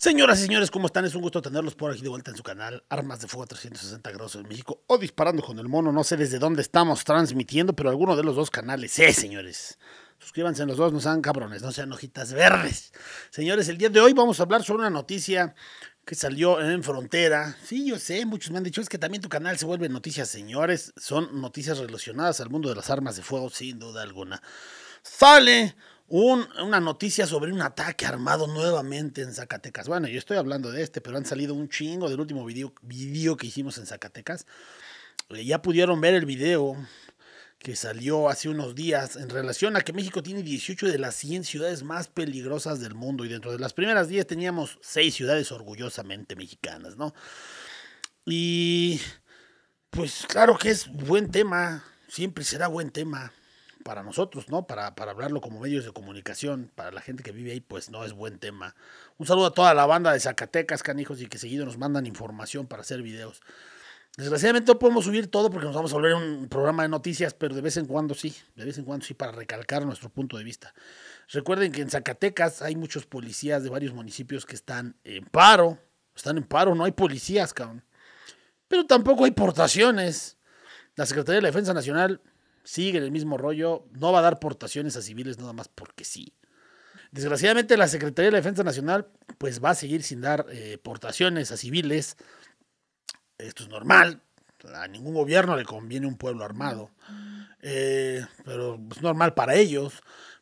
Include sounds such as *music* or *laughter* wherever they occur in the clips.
Señoras y señores, ¿cómo están? Es un gusto tenerlos por aquí de vuelta en su canal Armas de Fuego 360 grados en México o Disparando con el Mono. No sé desde dónde estamos transmitiendo, pero alguno de los dos canales. ¡Eh, señores! Suscríbanse en los dos, no sean cabrones, no sean hojitas verdes. Señores, el día de hoy vamos a hablar sobre una noticia que salió en Frontera. Sí, yo sé, muchos me han dicho, es que también tu canal se vuelve noticias, señores. Son noticias relacionadas al mundo de las armas de fuego, sin duda alguna. Sale una noticia sobre un ataque armado nuevamente en Zacatecas. Bueno, yo estoy hablando de este, pero han salido un chingo del último video, video que hicimos en Zacatecas. Eh, ya pudieron ver el video que salió hace unos días en relación a que México tiene 18 de las 100 ciudades más peligrosas del mundo y dentro de las primeras 10 teníamos 6 ciudades orgullosamente mexicanas, ¿no? Y pues claro que es buen tema, siempre será buen tema para nosotros, ¿no? Para, para hablarlo como medios de comunicación, para la gente que vive ahí, pues no es buen tema. Un saludo a toda la banda de Zacatecas, canijos, y que seguido nos mandan información para hacer videos. Desgraciadamente no podemos subir todo porque nos vamos a volver un programa de noticias, pero de vez en cuando sí, de vez en cuando sí, para recalcar nuestro punto de vista. Recuerden que en Zacatecas hay muchos policías de varios municipios que están en paro, están en paro, no hay policías, cabrón. Pero tampoco hay portaciones. La Secretaría de la Defensa Nacional sigue en el mismo rollo, no va a dar portaciones a civiles nada más porque sí. Desgraciadamente la Secretaría de la Defensa Nacional pues va a seguir sin dar eh, portaciones a civiles. Esto es normal. A ningún gobierno le conviene un pueblo armado. Eh, pero es normal para ellos.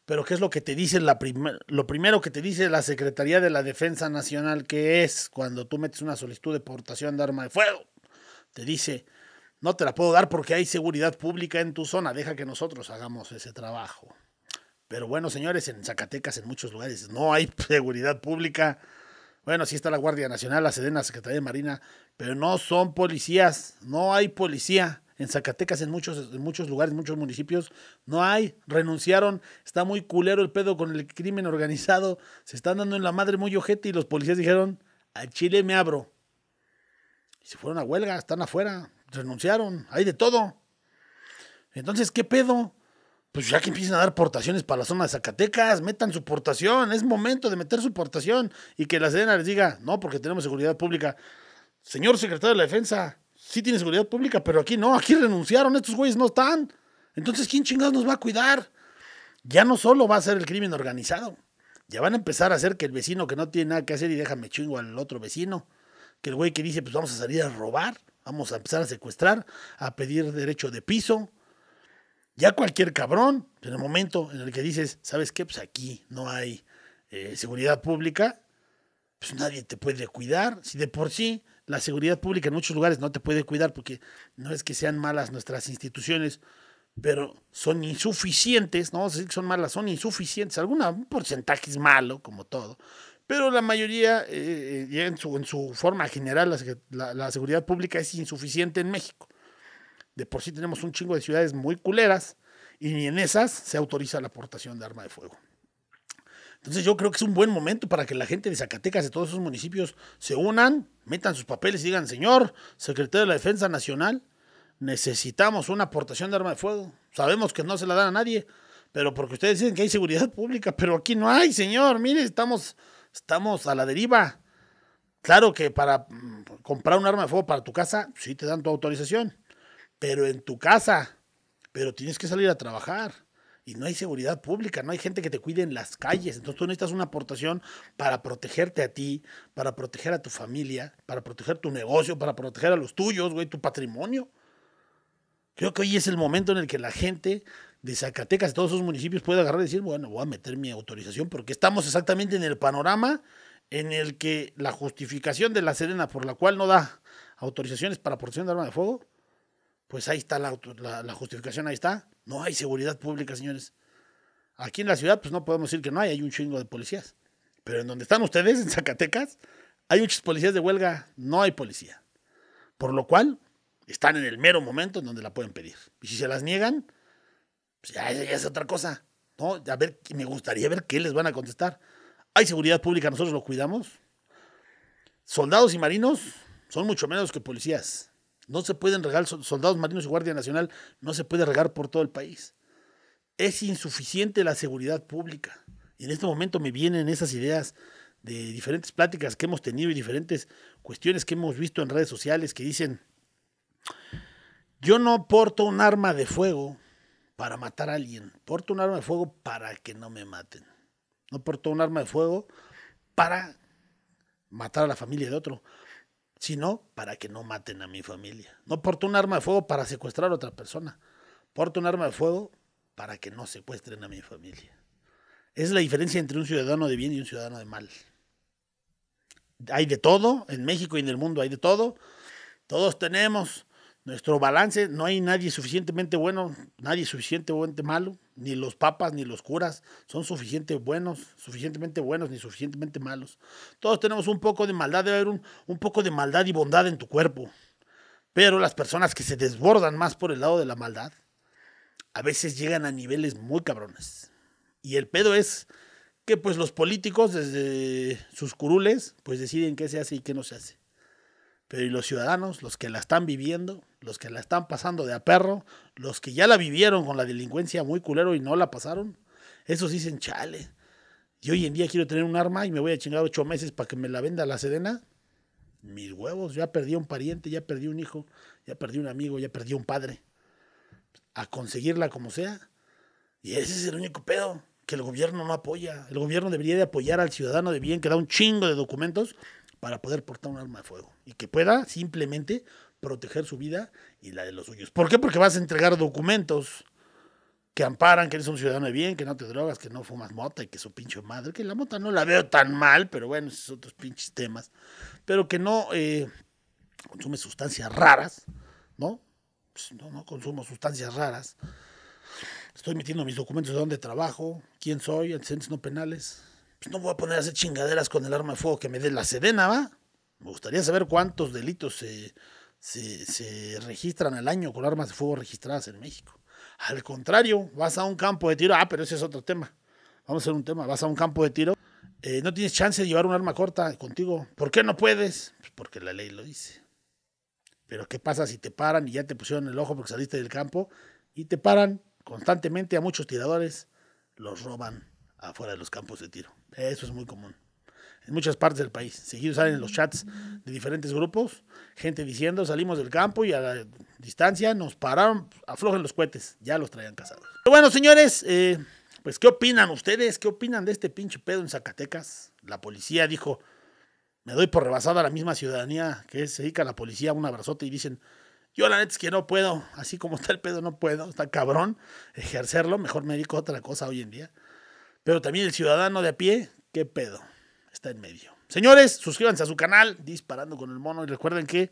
Pero ¿qué es lo que te dice la primera lo primero que te dice la Secretaría de la Defensa Nacional que es cuando tú metes una solicitud de portación de arma de fuego? Te dice, no te la puedo dar porque hay seguridad pública en tu zona, deja que nosotros hagamos ese trabajo. Pero bueno, señores, en Zacatecas, en muchos lugares, no hay *laughs* seguridad pública. Bueno, sí está la Guardia Nacional, la Sedena, la Secretaría de Marina, pero no son policías, no hay policía. En Zacatecas, en muchos, en muchos lugares, en muchos municipios, no hay, renunciaron, está muy culero el pedo con el crimen organizado, se están dando en la madre muy ojete y los policías dijeron, al Chile me abro. Y se fueron a huelga, están afuera, renunciaron, hay de todo. Entonces, ¿qué pedo? Pues ya que empiecen a dar portaciones para la zona de Zacatecas, metan su portación, es momento de meter su portación y que la Sedena les diga, no, porque tenemos seguridad pública. Señor secretario de la Defensa, sí tiene seguridad pública, pero aquí no, aquí renunciaron, estos güeyes no están. Entonces, ¿quién chingados nos va a cuidar? Ya no solo va a ser el crimen organizado, ya van a empezar a hacer que el vecino que no tiene nada que hacer y déjame chingo al otro vecino, que el güey que dice, pues vamos a salir a robar, Vamos a empezar a secuestrar, a pedir derecho de piso. Ya cualquier cabrón, en el momento en el que dices, ¿sabes qué? Pues aquí no hay eh, seguridad pública, pues nadie te puede cuidar. Si de por sí la seguridad pública en muchos lugares no te puede cuidar porque no es que sean malas nuestras instituciones, pero son insuficientes, no vamos a decir que son malas, son insuficientes, algún porcentaje es malo, como todo, pero la mayoría, eh, eh, en, su, forma general, la, seguridad pública es insuficiente en México. De por sí tenemos un chingo de ciudades muy culeras y ni en esas se autoriza la aportación de arma de fuego. Entonces yo creo que es un buen momento para que la gente de Zacatecas, de todos esos municipios, se unan, metan sus papeles y digan, señor, secretario de la Defensa Nacional, necesitamos una aportación de arma de fuego. Sabemos que no se la dan a nadie, pero porque ustedes dicen que hay seguridad pública, pero aquí no hay, señor. Mire, estamos estamos a la deriva. Claro que para mm, comprar un arma de fuego para tu casa, sí te dan tu autorización, pero en tu casa, pero tienes que salir a trabajar y no hay seguridad pública, no hay gente que te cuide en las calles. Entonces tú necesitas una aportación para protegerte a ti, para proteger a tu familia, para proteger tu negocio, para proteger a los tuyos, güey, tu patrimonio. Creo que hoy es el momento en el que la gente de Zacatecas, todos esos municipios, puede agarrar y decir, bueno, voy a meter mi autorización porque estamos exactamente en el panorama en el que la justificación de la Serena por la cual no da autorizaciones para porción de arma de fuego, pues ahí está la, la justificación, ahí está. No hay seguridad pública, señores. Aquí en la ciudad, pues no podemos decir que no hay, hay un chingo de policías. Pero en donde están ustedes, en Zacatecas, hay muchos policías de huelga, no hay policía. Por lo cual, están en el mero momento en donde la pueden pedir. Y si se las niegan, pues ya, es otra cosa. ¿no? A ver, me gustaría ver qué les van a contestar. Hay seguridad pública, nosotros lo cuidamos. Soldados y marinos son mucho menos que policías. No se pueden regar, soldados marinos y Guardia Nacional no se puede regar por todo el país. Es insuficiente la seguridad pública. Y en este momento me vienen esas ideas de diferentes pláticas que hemos tenido y diferentes cuestiones que hemos visto en redes sociales que dicen, yo no porto un arma de fuego para matar a alguien. Porto un arma de fuego para que no me maten. No porto un arma de fuego para matar a la familia de otro, sino para que no maten a mi familia. No porto un arma de fuego para secuestrar a otra persona. Porto un arma de fuego para que no secuestren a mi familia. Es la diferencia entre un ciudadano de bien y un ciudadano de mal. Hay de todo, en México y en el mundo hay de todo. Todos tenemos nuestro balance, no hay nadie suficientemente bueno, nadie suficientemente malo, ni los papas ni los curas son suficientemente buenos, suficientemente buenos ni suficientemente malos. Todos tenemos un poco de maldad, debe haber un, poco de maldad y bondad en tu cuerpo. Pero las personas que se desbordan más por el lado de la maldad, a veces llegan a niveles muy cabrones. Y el pedo es que pues los políticos desde sus curules pues deciden qué se hace y qué no se hace. Pero ¿y los ciudadanos, los que la están viviendo, los que la están pasando de a perro, los que ya la vivieron con la delincuencia muy culero y no la pasaron? Esos dicen, chale, y hoy en día quiero tener un arma y me voy a chingar ocho meses para que me la venda la Sedena. Mis huevos, ya perdí un pariente, ya perdí un hijo, ya perdí un amigo, ya perdí un padre. A conseguirla como sea. Y ese es el único pedo que el gobierno no apoya. El gobierno debería de apoyar al ciudadano de bien que da un chingo de documentos para poder portar un arma de fuego y que pueda simplemente proteger su vida y la de los suyos. ¿Por qué? Porque vas a entregar documentos que amparan que eres un ciudadano de bien, que no te drogas, que no fumas mota y que su pinche madre, que la mota no la veo tan mal, pero bueno, esos otros pinches temas, pero que no eh, consume sustancias raras, ¿no? Pues, ¿no? No consumo sustancias raras. Estoy metiendo mis documentos de dónde trabajo, quién soy, antecedentes no penales, pues no voy a poner a hacer chingaderas con el arma de fuego que me dé la Sedena, ¿va? Me gustaría saber cuántos delitos se, registran al año con armas de fuego registradas en México. Al contrario, vas a un campo de tiro, ah, pero ese es otro tema. Vamos a hacer un tema, vas a un campo de tiro, eh, no tienes chance de llevar un arma corta contigo. ¿Por qué no puedes? Pues porque la ley lo dice. Pero ¿qué pasa si te paran y ya te pusieron el ojo porque saliste del campo y te paran constantemente a muchos tiradores? Los roban afuera de los campos de tiro. Eso es muy común. En muchas partes del país. Seguido salen en los chats de diferentes grupos, gente diciendo salimos del campo y a la distancia nos pararon, aflojen los cohetes, ya los traían casados. Pero bueno, señores, eh, pues ¿qué opinan ustedes? ¿Qué opinan de este pinche pedo en Zacatecas? La policía dijo, me doy por rebasado a la misma ciudadanía que se dedica a la policía, un abrazote y dicen, yo la neta es que no puedo, así como está el pedo no puedo, está cabrón ejercerlo, mejor me dedico a otra cosa hoy en día. Pero también el ciudadano de a pie, qué pedo, está en medio. Señores, suscríbanse a su canal, disparando con el mono, y recuerden que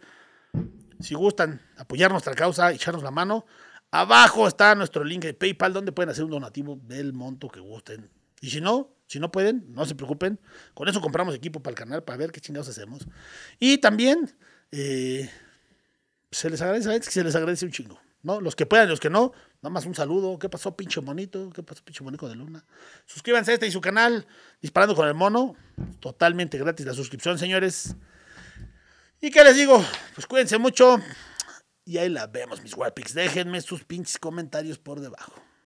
si gustan apoyar nuestra causa, echarnos la mano, abajo está nuestro link de PayPal donde pueden hacer un donativo del monto que gusten. Y si no, si no pueden, no se preocupen. Con eso compramos equipo para el canal para ver qué chingados hacemos. Y también eh, se les agradece, que ¿eh? se les agradece un chingo. ¿no? Los que puedan, y los que no, Nada más un saludo. ¿Qué pasó, pinche monito? ¿Qué pasó, pinche monico de luna? Suscríbanse a este y su canal, Disparando con el Mono. Totalmente gratis la suscripción, señores. ¿Y qué les digo? Pues cuídense mucho. Y ahí la vemos, mis Warpix. Déjenme sus pinches comentarios por debajo.